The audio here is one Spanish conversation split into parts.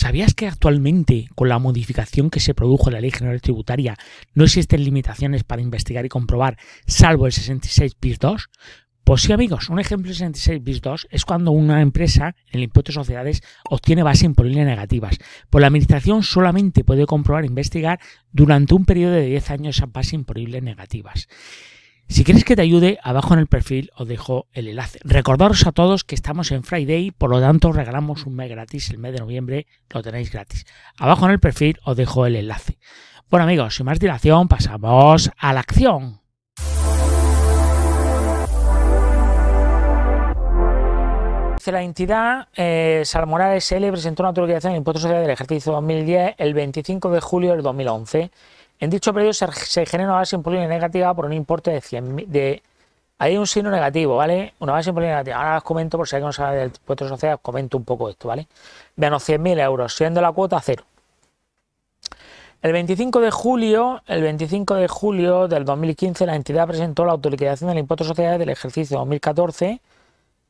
¿Sabías que actualmente, con la modificación que se produjo en la Ley General Tributaria, no existen limitaciones para investigar y comprobar, salvo el 66 bis 2? Pues sí, amigos, un ejemplo 66 bis 2 es cuando una empresa, en el impuesto de sociedades, obtiene base imponible negativas. Pues la administración solamente puede comprobar e investigar durante un periodo de 10 años esas bases imponibles negativas. Si quieres que te ayude, abajo en el perfil os dejo el enlace. Recordaros a todos que estamos en Friday, por lo tanto regalamos un mes gratis, el mes de noviembre lo tenéis gratis. Abajo en el perfil os dejo el enlace. Bueno amigos, sin más dilación, pasamos a la acción. la entidad, eh, SL presentó una autorización de Impuesto Social del ejercicio 2010 el 25 de julio del 2011 en dicho periodo se, genera una base imponible negativa por un importe de 100.000. De, hay un signo negativo, ¿vale? Una base imponible negativa. Ahora os comento, por si alguien no sabe del impuesto de sociedad, os comento un poco esto, ¿vale? Menos 100.000 euros, siendo la cuota cero. El 25 de julio, el 25 de julio del 2015, la entidad presentó la autoliquidación del impuesto de sociedades del ejercicio 2014.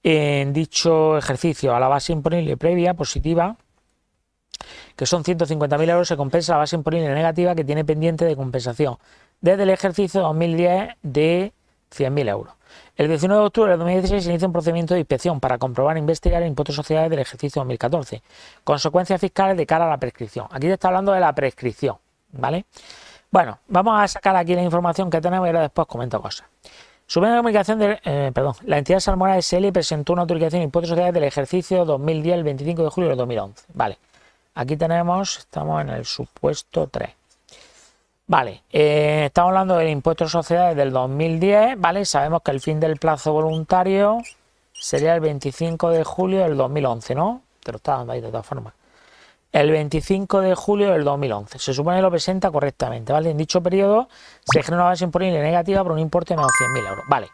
En dicho ejercicio, a la base imponible previa positiva que son 150.000 euros, se compensa la base imponible negativa que tiene pendiente de compensación desde el ejercicio 2010 de 100.000 euros. El 19 de octubre de 2016 se inicia un procedimiento de inspección para comprobar e investigar el impuesto de sociedades del ejercicio 2014. Consecuencias fiscales de cara a la prescripción. Aquí te está hablando de la prescripción, ¿vale? Bueno, vamos a sacar aquí la información que tenemos y ahora después comento cosas. Subiendo la comunicación de, eh, perdón, la entidad salmora SL presentó una autorización de impuestos sociedades del ejercicio 2010 el 25 de julio de 2011. Vale. Aquí tenemos, estamos en el supuesto 3. Vale, eh, estamos hablando del impuesto de sociedades del 2010, ¿vale? Sabemos que el fin del plazo voluntario sería el 25 de julio del 2011, ¿no? Te lo está dando ahí de todas formas. El 25 de julio del 2011. Se supone que lo presenta correctamente, ¿vale? En dicho periodo se genera una base imponible negativa por un importe de menos 100.000 euros, ¿vale?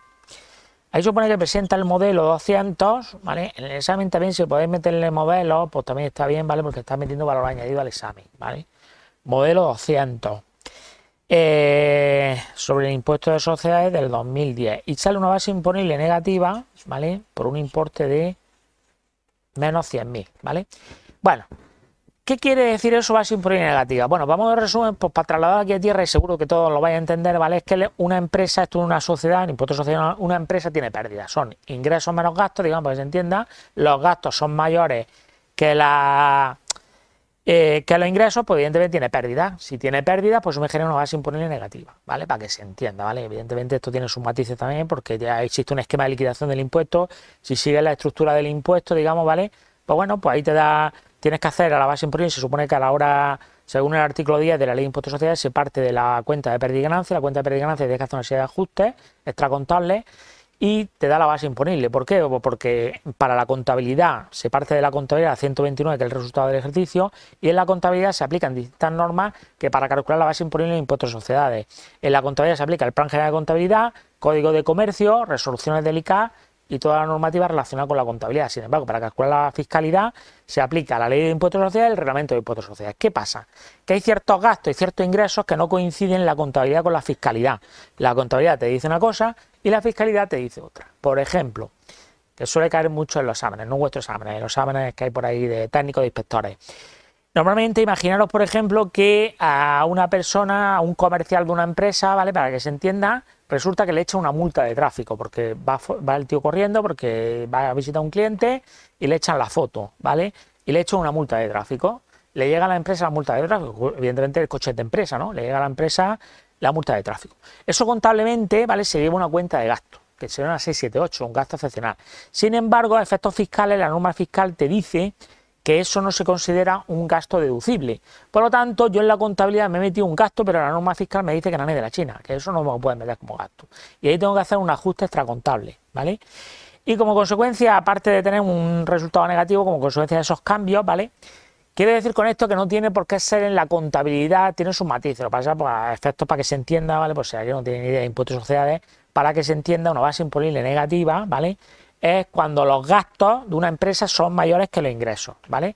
Ahí supone que presenta el modelo 200, ¿vale? En el examen también, si podéis meterle modelo, pues también está bien, ¿vale? Porque está metiendo valor añadido al examen, ¿vale? Modelo 200. Eh, sobre el impuesto de sociedades del 2010. Y sale una base imponible negativa, ¿vale? Por un importe de menos 100.000, ¿vale? Bueno, ¿Qué quiere decir eso base imponible negativa? Bueno, vamos a resumen, pues para trasladar aquí a tierra y seguro que todos lo vais a entender, ¿vale? Es que una empresa, esto es una sociedad, un impuesto social, una empresa tiene pérdidas. Son ingresos menos gastos, digamos para que se entienda. Los gastos son mayores que la eh, que los ingresos, pues evidentemente tiene pérdida. Si tiene pérdida, pues me genera una base imponible negativa, ¿vale? Para que se entienda, ¿vale? Evidentemente esto tiene sus matices también porque ya existe un esquema de liquidación del impuesto. Si sigue la estructura del impuesto, digamos, ¿vale? Pues bueno, pues ahí te da tienes que hacer a la base imponible, se supone que a la hora, según el artículo 10 de la ley de impuestos sociedades, se parte de la cuenta de pérdida y la cuenta de perdiganancia y tienes que hacer una serie de ajustes extracontables y te da la base imponible. ¿Por qué? Pues porque para la contabilidad se parte de la contabilidad 129, que es el resultado del ejercicio, y en la contabilidad se aplican distintas normas que para calcular la base imponible de impuestos de sociedades. En la contabilidad se aplica el Plan General de Contabilidad, Código de Comercio, resoluciones del ICA y toda la normativa relacionada con la contabilidad. Sin embargo, para calcular la fiscalidad se aplica la ley de impuestos sociales y el reglamento de impuestos sociales. ¿Qué pasa? Que hay ciertos gastos y ciertos ingresos que no coinciden la contabilidad con la fiscalidad. La contabilidad te dice una cosa y la fiscalidad te dice otra. Por ejemplo, que suele caer mucho en los exámenes, no en vuestros exámenes, en los exámenes que hay por ahí de técnicos, de inspectores. Normalmente, imaginaros, por ejemplo, que a una persona, a un comercial de una empresa, ¿vale? Para que se entienda, resulta que le echa una multa de tráfico, porque va, el tío corriendo, porque va a visitar un cliente y le echan la foto, ¿vale? Y le echan una multa de tráfico. Le llega a la empresa la multa de tráfico, evidentemente el coche es de empresa, ¿no? Le llega a la empresa la multa de tráfico. Eso contablemente, ¿vale? Se lleva una cuenta de gasto, que será una 678, un gasto excepcional. Sin embargo, a efectos fiscales, la norma fiscal te dice que eso no se considera un gasto deducible. Por lo tanto, yo en la contabilidad me he metido un gasto, pero la norma fiscal me dice que no es de la China, que eso no me lo meter como gasto. Y ahí tengo que hacer un ajuste extracontable, ¿vale? Y como consecuencia, aparte de tener un resultado negativo, como consecuencia de esos cambios, ¿vale? Quiere decir con esto que no tiene por qué ser en la contabilidad, tiene su matices, lo pasa por efectos para que se entienda, ¿vale? Pues si alguien no tiene ni idea de impuestos sociales, para que se entienda una base imponible negativa, ¿vale? es cuando los gastos de una empresa son mayores que los ingresos, ¿vale?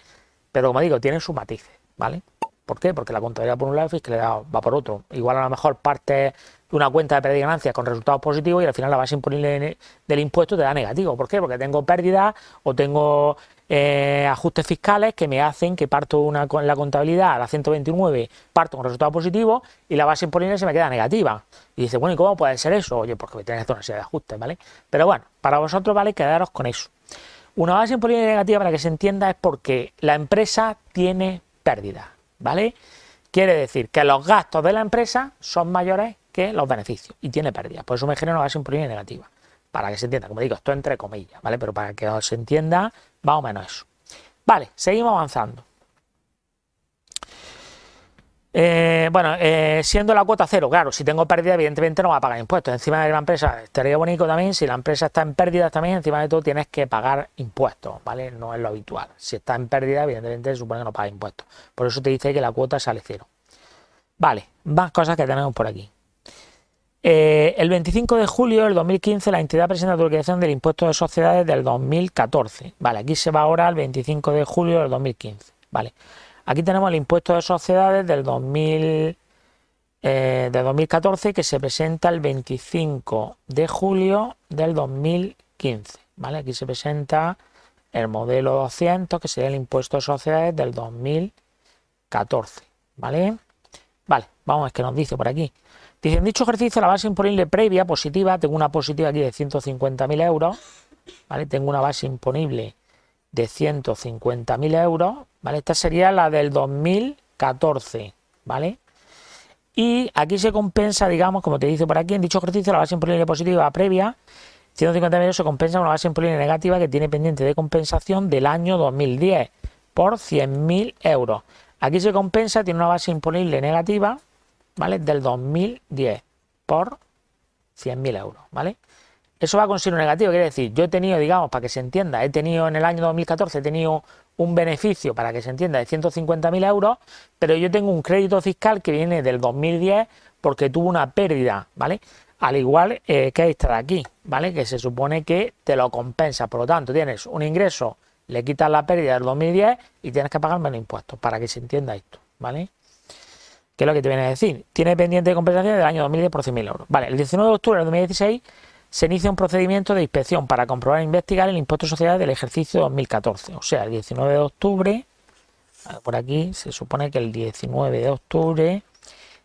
Pero como digo, tienen sus matices, ¿vale? ¿Por qué? Porque la contabilidad por un lado y fiscalidad va por otro. Igual a lo mejor parte de una cuenta de pérdida y ganancias con resultados positivos y al final la base imponible del impuesto te da negativo. ¿Por qué? Porque tengo pérdida o tengo eh, ajustes fiscales que me hacen que parto una, con la contabilidad a la 129, parto con resultado positivo y la base imponible se me queda negativa. Y dice, bueno, ¿y cómo puede ser eso? Oye, porque me tenéis que hacer una serie de ajustes, ¿vale? Pero bueno, para vosotros vale quedaros con eso. Una base imponible negativa, para que se entienda, es porque la empresa tiene pérdida ¿vale? Quiere decir que los gastos de la empresa son mayores que los beneficios y tiene pérdidas. Por eso me genera una base imponible negativa. Para que se entienda, como digo, esto entre comillas, ¿vale? Pero para que os entienda más o menos eso. Vale, seguimos avanzando. Eh, bueno, eh, siendo la cuota cero, claro, si tengo pérdida, evidentemente no va a pagar impuestos. Encima de la empresa, estaría bonito también, si la empresa está en pérdida también, encima de todo tienes que pagar impuestos, ¿vale? No es lo habitual. Si está en pérdida, evidentemente se supone que no paga impuestos. Por eso te dice que la cuota sale cero. Vale, más cosas que tenemos por aquí. Eh, el 25 de julio del 2015 la entidad presenta la del impuesto de sociedades del 2014. Vale, aquí se va ahora al 25 de julio del 2015. Vale, aquí tenemos el impuesto de sociedades del 2000, 2014 eh, que se presenta el 25 de julio del 2015. Vale, aquí se presenta el modelo 200 que sería el impuesto de sociedades del 2014. Vale, vale, vamos a ver qué nos dice por aquí. Dice, en dicho ejercicio la base imponible previa positiva, tengo una positiva aquí de 150.000 euros, ¿vale? Tengo una base imponible de 150.000 euros, ¿vale? Esta sería la del 2014, ¿vale? Y aquí se compensa, digamos, como te dice por aquí, en dicho ejercicio la base imponible positiva previa, 150.000 euros se compensa con una base imponible negativa que tiene pendiente de compensación del año 2010 por 100.000 euros. Aquí se compensa, tiene una base imponible negativa, ¿vale? Del 2010 por 100.000 euros, ¿vale? Eso va con signo negativo, quiere decir, yo he tenido, digamos, para que se entienda, he tenido en el año 2014, he tenido un beneficio, para que se entienda, de 150.000 euros, pero yo tengo un crédito fiscal que viene del 2010 porque tuvo una pérdida, ¿vale? Al igual eh, que esta de aquí, ¿vale? Que se supone que te lo compensa, por lo tanto, tienes un ingreso, le quitas la pérdida del 2010 y tienes que pagar menos impuestos, para que se entienda esto, ¿vale? que es lo que te viene a decir. Tiene pendiente de compensación del año 2010 por 100.000 euros. Vale, el 19 de octubre de 2016 se inicia un procedimiento de inspección para comprobar e investigar el impuesto de sociedades del ejercicio 2014. O sea, el 19 de octubre, ah, por aquí se supone que el 19 de octubre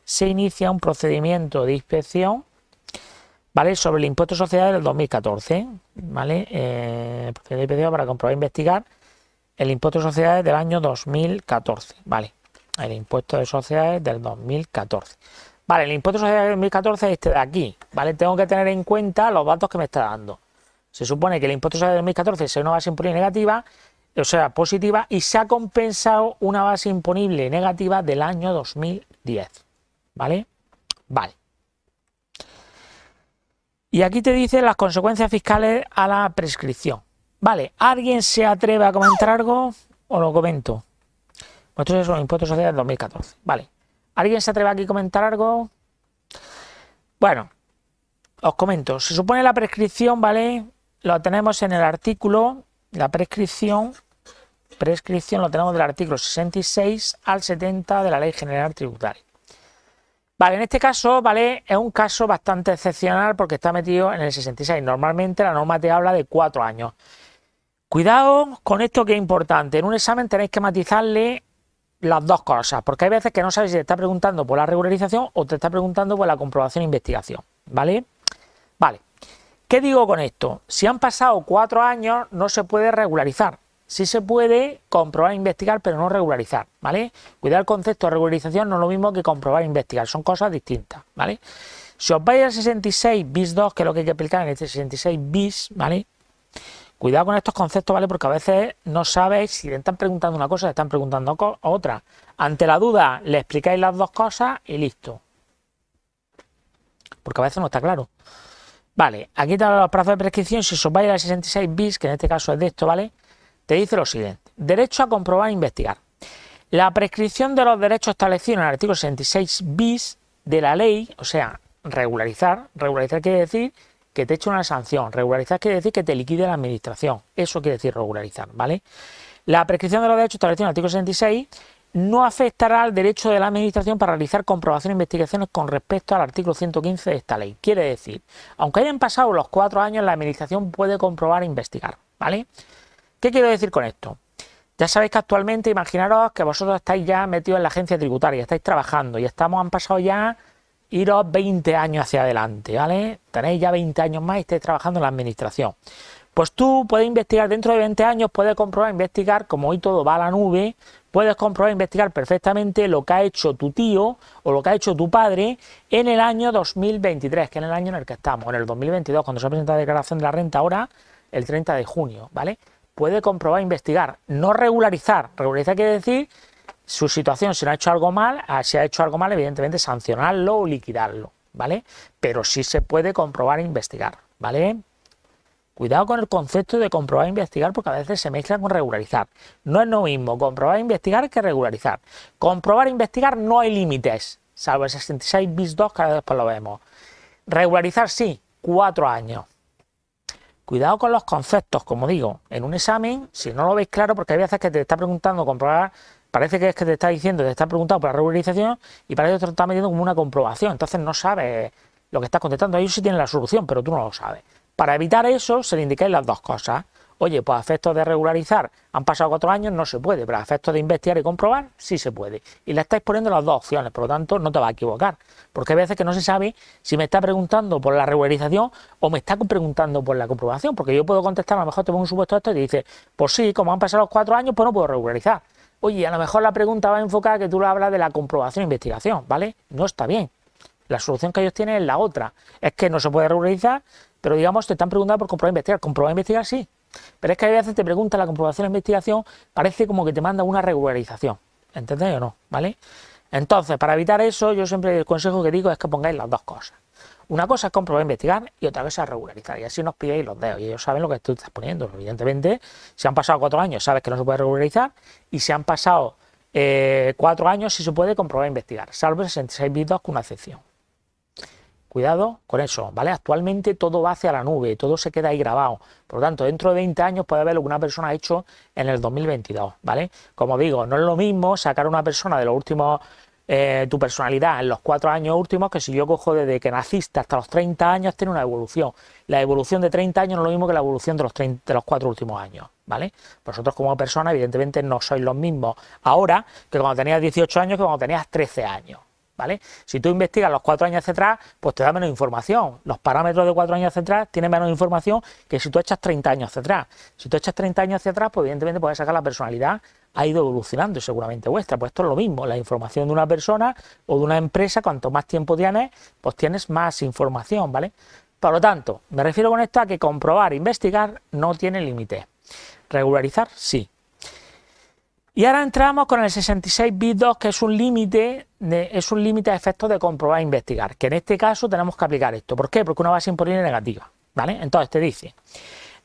se inicia un procedimiento de inspección ¿vale? sobre el impuesto de sociedades del 2014. ¿vale? Eh, procedimiento de inspección para comprobar e investigar el impuesto de sociedades del año 2014. ¿vale? el impuesto de sociedades del 2014. Vale, el impuesto de sociedades del 2014 es este de aquí, ¿vale? Tengo que tener en cuenta los datos que me está dando. Se supone que el impuesto de sociedades del 2014 es una base imponible negativa, o sea, positiva, y se ha compensado una base imponible negativa del año 2010, ¿vale? Vale. Y aquí te dice las consecuencias fiscales a la prescripción. Vale, ¿alguien se atreve a comentar algo o lo comento? es los impuestos sociales 2014. Vale. ¿Alguien se atreve aquí a comentar algo? Bueno, os comento. Se supone la prescripción, ¿vale? Lo tenemos en el artículo, la prescripción, prescripción lo tenemos del artículo 66 al 70 de la Ley General Tributaria. Vale, en este caso, ¿vale? Es un caso bastante excepcional porque está metido en el 66. Normalmente la norma te habla de cuatro años. Cuidado con esto que es importante. En un examen tenéis que matizarle las dos cosas, porque hay veces que no sabes si te está preguntando por la regularización o te está preguntando por la comprobación e investigación, ¿vale? Vale. ¿Qué digo con esto? Si han pasado cuatro años, no se puede regularizar. si se puede comprobar e investigar, pero no regularizar, ¿vale? cuidar el concepto de regularización no es lo mismo que comprobar e investigar, son cosas distintas, ¿vale? Si os vais al 66 bis 2, que es lo que hay que aplicar en este 66 bis, ¿vale? Cuidado con estos conceptos, ¿vale? Porque a veces no sabéis si le están preguntando una cosa, le están preguntando otra. Ante la duda, le explicáis las dos cosas y listo. Porque a veces no está claro. Vale, aquí te los plazos de prescripción. Si os vais a 66 bis, que en este caso es de esto, ¿vale? Te dice lo siguiente. Derecho a comprobar e investigar. La prescripción de los derechos establecidos en el artículo 66 bis de la ley, o sea, regularizar. Regularizar quiere decir que te eche una sanción. Regularizar quiere decir que te liquide la administración. Eso quiere decir regularizar, ¿vale? La prescripción de los derechos establecidos en el artículo 66 no afectará al derecho de la Administración para realizar comprobaciones e investigaciones con respecto al artículo 115 de esta ley. Quiere decir, aunque hayan pasado los cuatro años, la Administración puede comprobar e investigar. ¿Vale? ¿Qué quiero decir con esto? Ya sabéis que actualmente, imaginaros que vosotros estáis ya metidos en la agencia tributaria, estáis trabajando y estamos, han pasado ya iros 20 años hacia adelante, ¿vale? Tenéis ya 20 años más y estáis trabajando en la administración. Pues tú puedes investigar dentro de 20 años, puedes comprobar, investigar, como hoy todo va a la nube, puedes comprobar, e investigar perfectamente lo que ha hecho tu tío o lo que ha hecho tu padre en el año 2023, que es el año en el que estamos, en el 2022, cuando se presenta la declaración de la renta ahora, el 30 de junio, ¿vale? Puede comprobar, e investigar, no regularizar. Regularizar quiere decir su situación, si no ha hecho algo mal, ah, si ha hecho algo mal, evidentemente sancionarlo o liquidarlo, ¿vale? Pero sí se puede comprobar e investigar, ¿vale? Cuidado con el concepto de comprobar e investigar porque a veces se mezcla con regularizar. No es lo mismo comprobar e investigar que regularizar. Comprobar e investigar no hay límites, salvo el 66 bis 2 que después lo vemos. Regularizar sí, cuatro años. Cuidado con los conceptos, como digo, en un examen, si no lo veis claro, porque hay veces que te está preguntando comprobar parece que es que te está diciendo, te está preguntando por la regularización y parece que te está metiendo como una comprobación. Entonces no sabes lo que estás contestando. Ellos sí tienen la solución, pero tú no lo sabes. Para evitar eso, se le indican las dos cosas. Oye, pues a efectos de regularizar han pasado cuatro años, no se puede, pero a efectos de investigar y comprobar, sí se puede. Y le estáis poniendo las dos opciones, por lo tanto, no te vas a equivocar. Porque hay veces que no se sabe si me está preguntando por la regularización o me está preguntando por la comprobación. Porque yo puedo contestar, a lo mejor te pongo un supuesto esto y te dice, pues sí, como han pasado los cuatro años, pues no puedo regularizar. Oye, a lo mejor la pregunta va enfocada que tú lo hablas de la comprobación e investigación, ¿vale? No está bien. La solución que ellos tienen es la otra. Es que no se puede regularizar, pero digamos, te están preguntando por comprobar e investigar. Comprobar e investigar sí. Pero es que a veces te preguntan la comprobación e investigación, parece como que te manda una regularización. ¿Entendéis o no? ¿Vale? Entonces, para evitar eso, yo siempre el consejo que digo es que pongáis las dos cosas. Una cosa es comprobar e investigar y otra cosa es regularizar. Y así nos pidéis los dedos. Y ellos saben lo que tú estás poniendo. Evidentemente, si han pasado cuatro años, sabes que no se puede regularizar. Y si han pasado eh, cuatro años, si se puede comprobar e investigar. Salvo 66 bits con una excepción. Cuidado con eso, ¿vale? Actualmente todo va hacia la nube, todo se queda ahí grabado. Por lo tanto, dentro de 20 años puede haber lo que una persona ha hecho en el 2022, ¿vale? Como digo, no es lo mismo sacar a una persona de los últimos eh, tu personalidad en los cuatro años últimos que si yo cojo desde que naciste hasta los 30 años tiene una evolución. La evolución de 30 años no es lo mismo que la evolución de los, de los cuatro últimos años, ¿vale? Vosotros como persona evidentemente no sois los mismos ahora que cuando tenías 18 años que cuando tenías 13 años. ¿Vale? Si tú investigas los cuatro años hacia atrás, pues te da menos información. Los parámetros de cuatro años hacia atrás tienen menos información que si tú echas 30 años hacia atrás. Si tú echas 30 años hacia atrás, pues evidentemente puedes sacar la personalidad ha ido evolucionando seguramente vuestra. Pues esto es lo mismo, la información de una persona o de una empresa, cuanto más tiempo tienes, pues tienes más información, ¿vale? Por lo tanto, me refiero con esto a que comprobar, investigar no tiene límite. Regularizar, sí. Y ahora entramos con el 66 bit 2, que es un límite es un límite a efectos de comprobar e investigar, que en este caso tenemos que aplicar esto. ¿Por qué? Porque una base imponible negativa, ¿vale? Entonces te dice,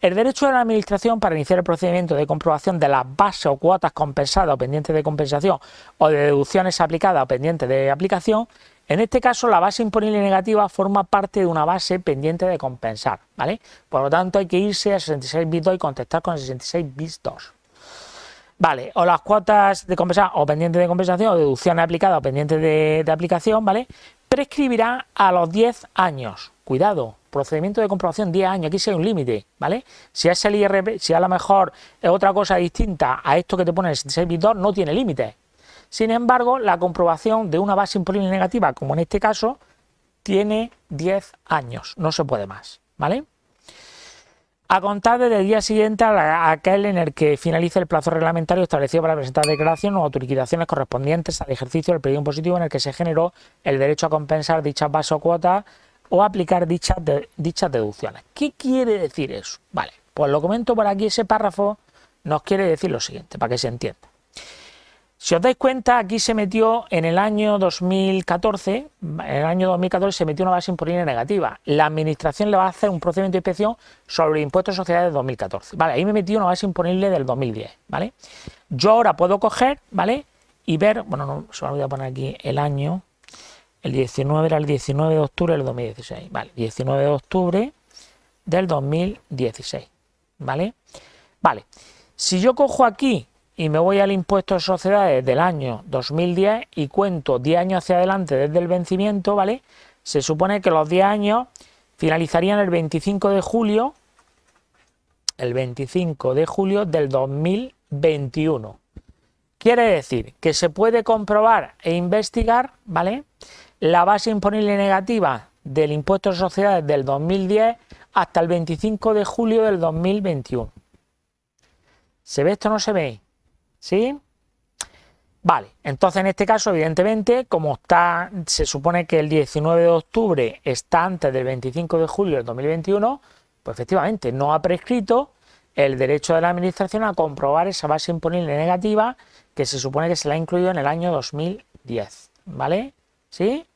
el derecho de la Administración para iniciar el procedimiento de comprobación de las bases o cuotas compensadas o pendientes de compensación o de deducciones aplicadas o pendientes de aplicación, en este caso la base imponible negativa forma parte de una base pendiente de compensar, ¿vale? Por lo tanto hay que irse a 66 bis 2 y contestar con 66 bis 2. Vale, o las cuotas de compensación o pendientes de compensación o deducciones aplicadas o pendientes de, de aplicación, ¿vale? Prescribirá a los 10 años. Cuidado, procedimiento de comprobación 10 años, aquí sí hay un límite, ¿vale? Si es el IRP, si a lo mejor es otra cosa distinta a esto que te pone el servidor, no tiene límite. Sin embargo, la comprobación de una base imponible negativa, como en este caso, tiene 10 años, no se puede más, ¿vale? A contar desde el día siguiente a, aquel en el que finalice el plazo reglamentario establecido para presentar declaraciones o autorizaciones correspondientes al ejercicio del periodo impositivo en el que se generó el derecho a compensar dichas bases o cuotas o aplicar dichas, deducciones. ¿Qué quiere decir eso? Vale, pues lo comento por aquí, ese párrafo nos quiere decir lo siguiente, para que se entienda. Si os dais cuenta, aquí se metió en el año 2014, en el año 2014 se metió una base imponible negativa. La administración le va a hacer un procedimiento de inspección sobre impuestos de sociedades de 2014. Vale, ahí me metió una base imponible del 2010, ¿vale? Yo ahora puedo coger, ¿vale? Y ver, bueno, no, se me ha poner aquí el año, el 19 era el 19 de octubre del 2016. Vale, 19 de octubre del 2016. ¿Vale? Vale. Si yo cojo aquí y me voy al impuesto de sociedades del año 2010 y cuento 10 años hacia adelante desde el vencimiento, ¿vale? Se supone que los 10 años finalizarían el 25 de julio, el 25 de julio del 2021. Quiere decir que se puede comprobar e investigar, ¿vale? la base imponible negativa del impuesto de sociedades del 2010 hasta el 25 de julio del 2021. ¿Se ve esto o no se ve? ¿Sí? Vale, entonces en este caso, evidentemente, como está, se supone que el 19 de octubre está antes del 25 de julio del 2021, pues efectivamente no ha prescrito el derecho de la Administración a comprobar esa base imponible negativa que se supone que se la ha incluido en el año 2010. ¿Vale? ¿sí?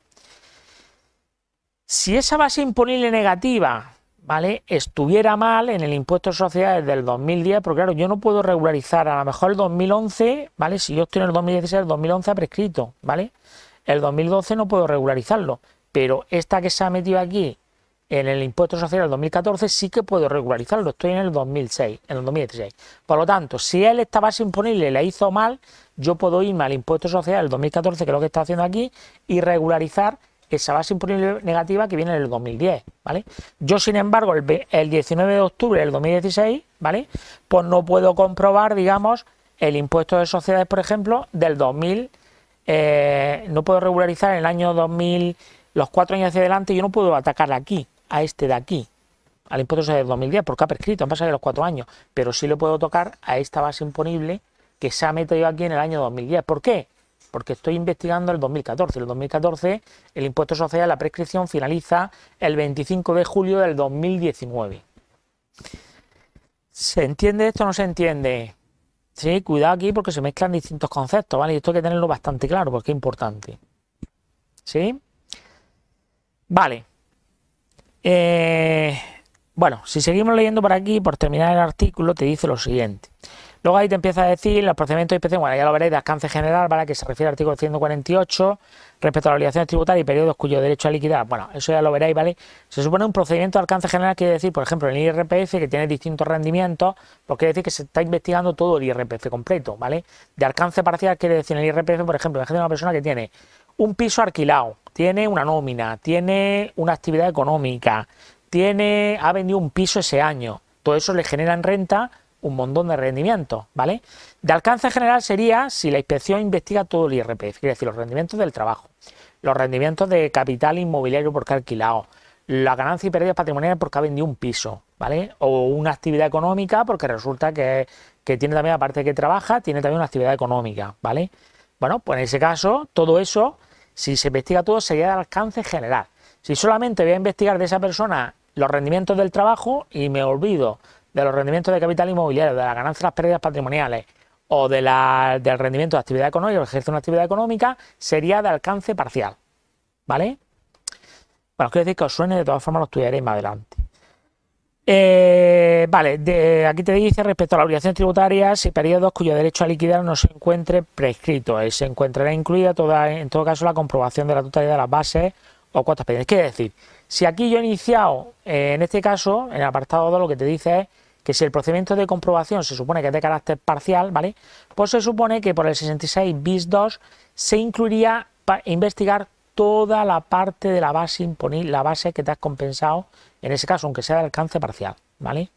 Si esa base imponible negativa, ¿vale? Estuviera mal en el impuesto de sociedades del 2010, porque claro, yo no puedo regularizar, a lo mejor el 2011, ¿vale? Si yo estoy en el 2016, el 2011 ha prescrito, ¿vale? El 2012 no puedo regularizarlo, pero esta que se ha metido aquí en el impuesto social del 2014 sí que puedo regularizarlo, estoy en el 2006, en el 2016. Por lo tanto, si él esta base imponible la hizo mal, yo puedo irme al impuesto social del 2014, que es lo que está haciendo aquí, y regularizar esa base imponible negativa que viene en el 2010, ¿vale? Yo, sin embargo, el, 19 de octubre del 2016, ¿vale? Pues no puedo comprobar, digamos, el impuesto de sociedades, por ejemplo, del 2000, eh, no puedo regularizar en el año 2000, los cuatro años hacia adelante, yo no puedo atacar aquí, a este de aquí, al impuesto de del 2010, porque ha prescrito, han pasado los cuatro años, pero sí le puedo tocar a esta base imponible que se ha metido aquí en el año 2010. ¿Por qué? Porque estoy investigando el 2014. En el 2014 el impuesto social, la prescripción finaliza el 25 de julio del 2019. ¿Se entiende esto o no se entiende? Sí, cuidado aquí porque se mezclan distintos conceptos, ¿vale? Y esto hay que tenerlo bastante claro porque es importante. ¿Sí? Vale. Eh, bueno, si seguimos leyendo por aquí, por terminar el artículo, te dice lo siguiente. Luego ahí te empieza a decir los procedimientos de bueno, ya lo veréis, de alcance general, para Que se refiere al artículo 148 respecto a la obligación tributaria y periodos cuyo derecho a liquidar. Bueno, eso ya lo veréis, ¿vale? Se supone un procedimiento de alcance general, quiere decir, por ejemplo, en el IRPF, que tiene distintos rendimientos, pues quiere decir que se está investigando todo el IRPF completo, ¿vale? De alcance parcial, quiere decir, en el IRPF, por ejemplo, de una persona que tiene un piso alquilado, tiene una nómina, tiene una actividad económica, tiene, ha vendido un piso ese año. Todo eso le genera en renta un montón de rendimiento. ¿vale? De alcance general sería si la inspección investiga todo el IRPF, es decir, los rendimientos del trabajo, los rendimientos de capital inmobiliario porque ha alquilado, la ganancia y pérdidas patrimoniales porque ha vendido un piso, ¿vale? O una actividad económica porque resulta que, que tiene también, aparte de que trabaja, tiene también una actividad económica, ¿vale? Bueno, pues en ese caso, todo eso, si se investiga todo, sería de alcance general. Si solamente voy a investigar de esa persona los rendimientos del trabajo y me olvido de los rendimientos de capital inmobiliario, de la ganancia de las pérdidas patrimoniales o del rendimiento de actividad económica o una actividad económica, sería de alcance parcial. ¿Vale? Bueno, os quiero decir que os suene, de todas formas lo estudiaréis más adelante. Eh, vale, aquí te dice respecto a las obligaciones tributarias y periodos cuyo derecho a liquidar no se encuentre prescrito. Eh, se encontrará incluida toda, en todo caso la comprobación de la totalidad de las bases o cuotas pendientes. quiere decir, si aquí yo he iniciado, eh, en este caso, en el apartado 2, lo que te dice es que si el procedimiento de comprobación se supone que es de carácter parcial, ¿vale? Pues se supone que por el 66 bis 2 se incluiría para investigar toda la parte de la base imponible, la base que te has compensado, en ese caso, aunque sea de alcance parcial, ¿vale?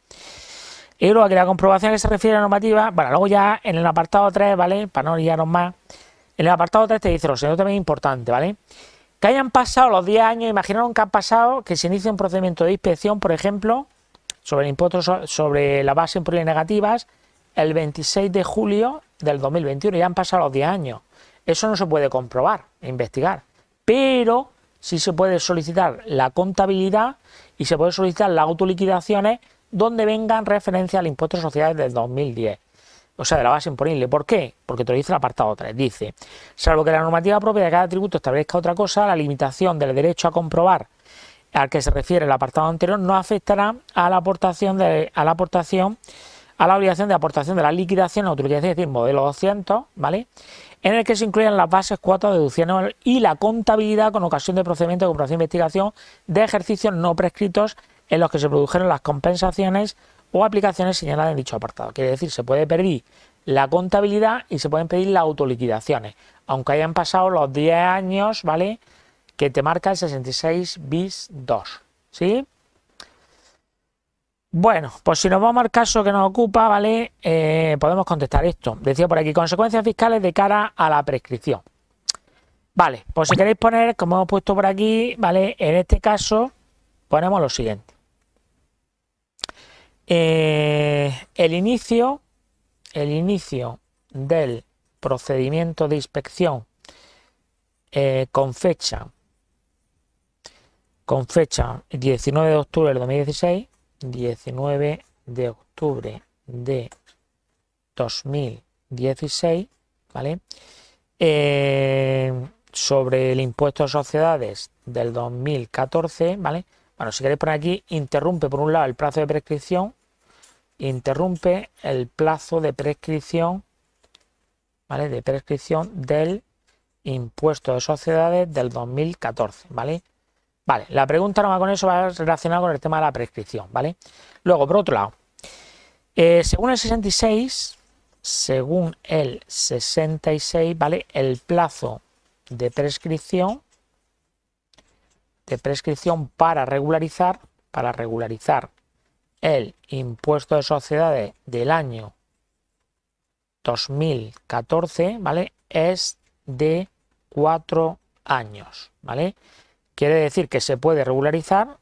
Y luego aquí la comprobación que se refiere a la normativa, bueno, luego ya en el apartado 3, ¿vale? Para no liarnos más, en el apartado 3 te dice lo siguiente también importante, ¿vale? Que hayan pasado los 10 años, imaginaron que han pasado, que se inicie un procedimiento de inspección, por ejemplo, sobre el impuesto sobre la base imponible negativas, el 26 de julio del 2021, ya han pasado los 10 años. Eso no se puede comprobar e investigar pero sí se puede solicitar la contabilidad y se puede solicitar las autoliquidaciones donde vengan referencia al impuesto de sociedades del 2010. O sea, de la base imponible. ¿Por qué? Porque te lo dice el apartado 3. Dice, salvo que la normativa propia de cada tributo establezca otra cosa, la limitación del derecho a comprobar al que se refiere el apartado anterior no afectará a la aportación a la aportación a la obligación de aportación de la liquidación la autoliquidación, es decir, modelo 200, ¿vale? en el que se incluyen las bases cuotas, deducciones y la contabilidad con ocasión de procedimiento de comprobación e investigación de ejercicios no prescritos en los que se produjeron las compensaciones o aplicaciones señaladas en dicho apartado. Quiere decir, se puede pedir la contabilidad y se pueden pedir las autoliquidaciones, aunque hayan pasado los 10 años, ¿vale? Que te marca el 66 bis 2, ¿sí? Bueno, pues si nos vamos al caso que nos ocupa, ¿vale? Eh, podemos contestar esto. Decía por aquí, consecuencias fiscales de cara a la prescripción. Vale, pues si queréis poner, como hemos puesto por aquí, ¿vale? En este caso ponemos lo siguiente. Eh, el inicio, el inicio del procedimiento de inspección eh, con fecha, con fecha 19 de octubre del 2016, 19 de octubre de 2016, ¿vale? Eh, sobre el impuesto de sociedades del 2014, ¿vale? Bueno, si queréis poner aquí, interrumpe por un lado el plazo de prescripción, interrumpe el plazo de prescripción, ¿vale? De prescripción del impuesto de sociedades del 2014, ¿vale? Vale, la pregunta no va con eso, va relacionada con el tema de la prescripción, ¿vale? Luego, por otro lado, eh, según el 66, según el 66, ¿vale? El plazo de prescripción, de prescripción para regularizar, para regularizar el impuesto de sociedades del año 2014, ¿vale? Es de cuatro años, ¿vale? Quiere decir que se puede regularizar,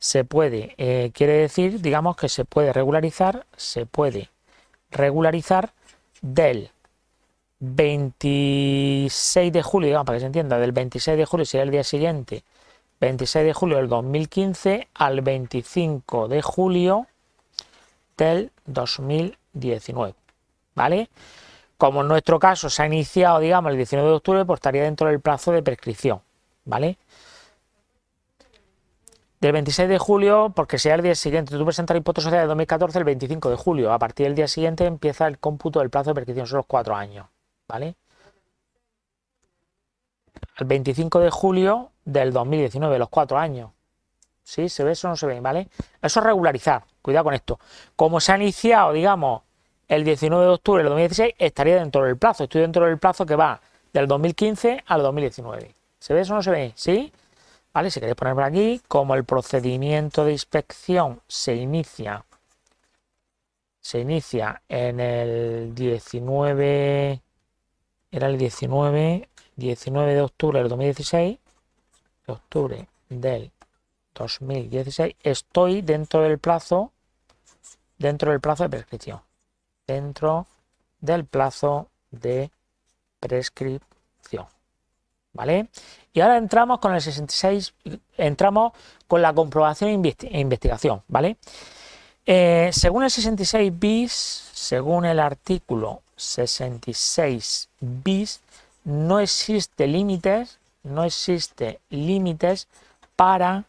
se puede, eh, quiere decir, digamos que se puede regularizar, se puede regularizar del 26 de julio, digamos, para que se entienda, del 26 de julio sería el día siguiente, 26 de julio del 2015 al 25 de julio del 2019, ¿vale? Como en nuestro caso se ha iniciado, digamos, el 19 de octubre, pues estaría dentro del plazo de prescripción, ¿vale? el 26 de julio, porque sea el día siguiente, tú presentas el impuesto social de 2014 el 25 de julio, a partir del día siguiente empieza el cómputo del plazo de perquisición, son los cuatro años, ¿vale? El 25 de julio del 2019, los cuatro años. ¿Sí? ¿Se ve eso o no se ve? ¿Vale? Eso es regularizar, cuidado con esto. Como se ha iniciado, digamos, el 19 de octubre del 2016, estaría dentro del plazo, estoy dentro del plazo que va del 2015 al 2019. ¿Se ve eso o no se ve? ¿Sí? sí ¿Vale? Si queréis poner aquí, como el procedimiento de inspección se inicia, se inicia en el 19, era el 19, 19 de octubre del 2016, de octubre del 2016, estoy dentro del plazo, dentro del plazo de prescripción, dentro del plazo de prescripción. ¿Vale? Y ahora entramos con el 66, entramos con la comprobación e, e investigación, ¿vale? Eh, según el 66 bis, según el artículo 66 bis, no existe límites, no existe límites para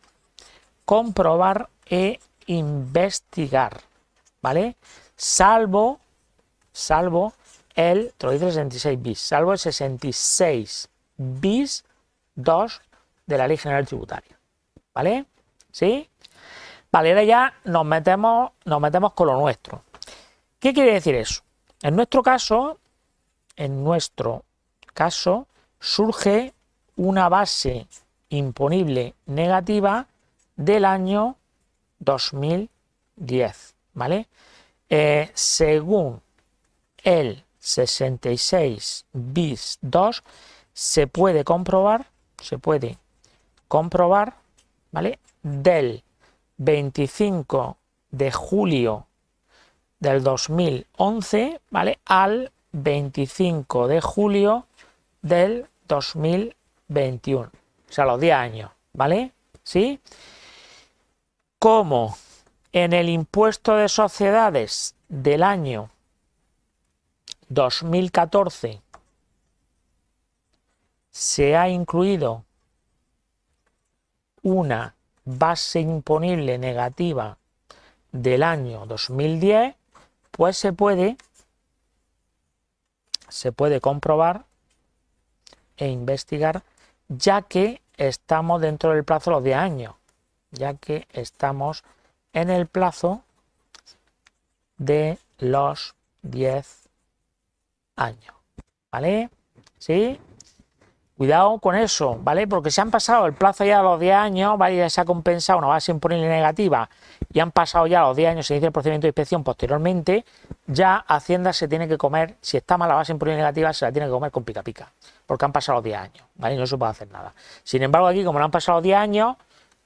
comprobar e investigar, ¿vale? Salvo, salvo el, te lo dice el 66 bis, salvo el 66 bis 2 de la Ley General Tributaria. ¿Vale? ¿Sí? Vale, ahora ya nos metemos, nos metemos con lo nuestro. ¿Qué quiere decir eso? En nuestro caso, en nuestro caso, surge una base imponible negativa del año 2010, ¿vale? Eh, según el 66 bis 2, se puede comprobar, se puede comprobar, ¿vale? Del 25 de julio del 2011, ¿vale? Al 25 de julio del 2021, o sea, los 10 años, ¿vale? ¿Sí? Como en el impuesto de sociedades del año 2014 se ha incluido una base imponible negativa del año 2010, pues se puede, se puede comprobar e investigar, ya que estamos dentro del plazo de año, ya que estamos en el plazo de los 10 años. ¿Vale? ¿Sí? Cuidado con eso, ¿vale? Porque se han pasado el plazo ya de los 10 años, ¿vale? Ya se ha compensado una base imponible negativa y han pasado ya los 10 años, se inicia el procedimiento de inspección posteriormente, ya Hacienda se tiene que comer, si está mala base imponible negativa, se la tiene que comer con pica pica, porque han pasado 10 años, ¿vale? Y no se puede hacer nada. Sin embargo, aquí, como no han pasado 10 años,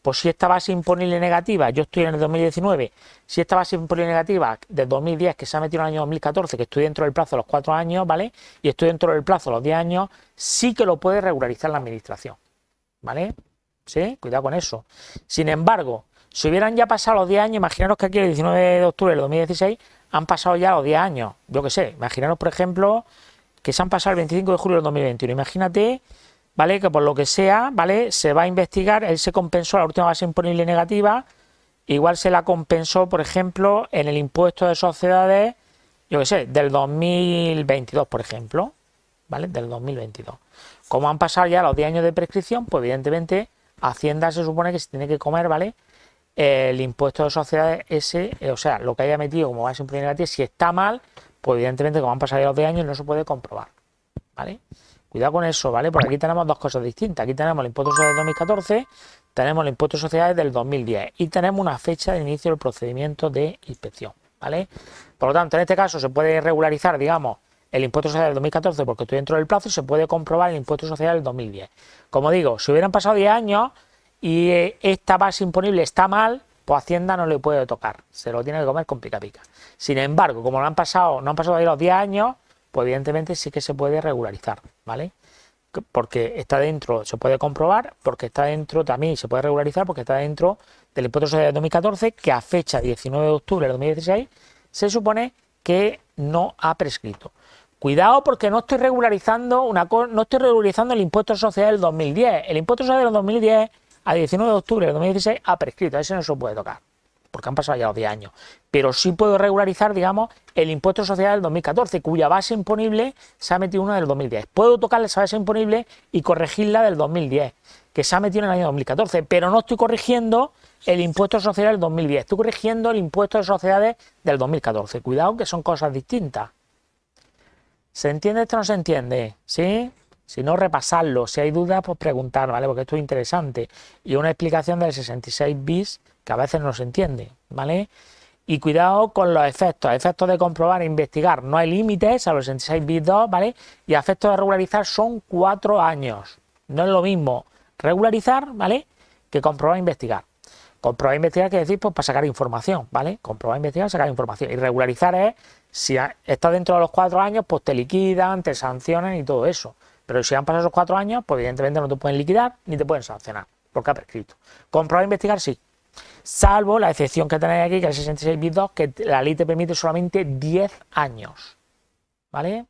pues si esta base imponible negativa, yo estoy en el 2019, si esta base imponible negativa de 2010 que se ha metido en el año 2014, que estoy dentro del plazo de los cuatro años, ¿vale? Y estoy dentro del plazo de los 10 años, sí que lo puede regularizar la administración, ¿vale? ¿Sí? Cuidado con eso. Sin embargo, si hubieran ya pasado los 10 años, imaginaros que aquí el 19 de octubre del 2016 han pasado ya los 10 años, yo qué sé, imaginaros por ejemplo que se han pasado el 25 de julio del 2021, imagínate ¿vale? Que por lo que sea, ¿vale? Se va a investigar, él se compensó la última base imponible negativa, igual se la compensó, por ejemplo, en el impuesto de sociedades, yo qué sé, del 2022, por ejemplo, ¿vale? Del 2022. Como han pasado ya los 10 años de prescripción, pues evidentemente Hacienda se supone que se tiene que comer, ¿vale? El impuesto de sociedades ese, eh, o sea, lo que haya metido como base imponible negativa, si está mal, pues evidentemente como han pasado ya los 10 años no se puede comprobar, ¿vale? vale Cuidado con eso, ¿vale? Porque aquí tenemos dos cosas distintas. Aquí tenemos el impuesto social del 2014, tenemos el impuesto social del 2010 y tenemos una fecha de inicio del procedimiento de inspección, ¿vale? Por lo tanto, en este caso se puede regularizar, digamos, el impuesto social del 2014 porque estoy dentro del plazo y se puede comprobar el impuesto social del 2010. Como digo, si hubieran pasado 10 años y eh, esta base imponible está mal, pues Hacienda no le puede tocar, se lo tiene que comer con pica pica. Sin embargo, como no han pasado, no han pasado ahí los 10 años, pues evidentemente sí que se puede regularizar, ¿vale? Porque está dentro, se puede comprobar, porque está dentro también, se puede regularizar, porque está dentro del impuesto social de 2014, que a fecha 19 de octubre de 2016 se supone que no ha prescrito. Cuidado porque no estoy regularizando una no estoy regularizando el impuesto social del 2010. El impuesto social del 2010 a 19 de octubre de 2016 ha prescrito, eso no se puede tocar porque han pasado ya los 10 años, pero sí puedo regularizar, digamos, el impuesto social del 2014, cuya base imponible se ha metido una del 2010. Puedo tocar esa base imponible y corregirla del 2010, que se ha metido en el año 2014, pero no estoy corrigiendo el impuesto social del 2010, estoy corrigiendo el impuesto de sociedades del 2014. Cuidado que son cosas distintas. ¿Se entiende esto o no se entiende? ¿Sí? Si no, repasarlo. Si hay dudas, pues preguntar, ¿vale? Porque esto es interesante. Y una explicación del 66 bis que a veces no se entiende, ¿vale? Y cuidado con los efectos, efectos de comprobar e investigar, no hay límites a los 66 bits 2, ¿vale? Y efectos de regularizar son cuatro años, no es lo mismo regularizar, ¿vale? Que comprobar e investigar. Comprobar e investigar quiere decir, pues, para sacar información, ¿vale? Comprobar e investigar, sacar información. Y regularizar es, si está dentro de los cuatro años, pues te liquidan, te sancionan y todo eso. Pero si han pasado esos cuatro años, pues evidentemente no te pueden liquidar ni te pueden sancionar, porque ha prescrito. Comprobar e investigar sí, salvo la excepción que tenéis aquí, que es el 66 2, que la ley te permite solamente 10 años. ¿Vale?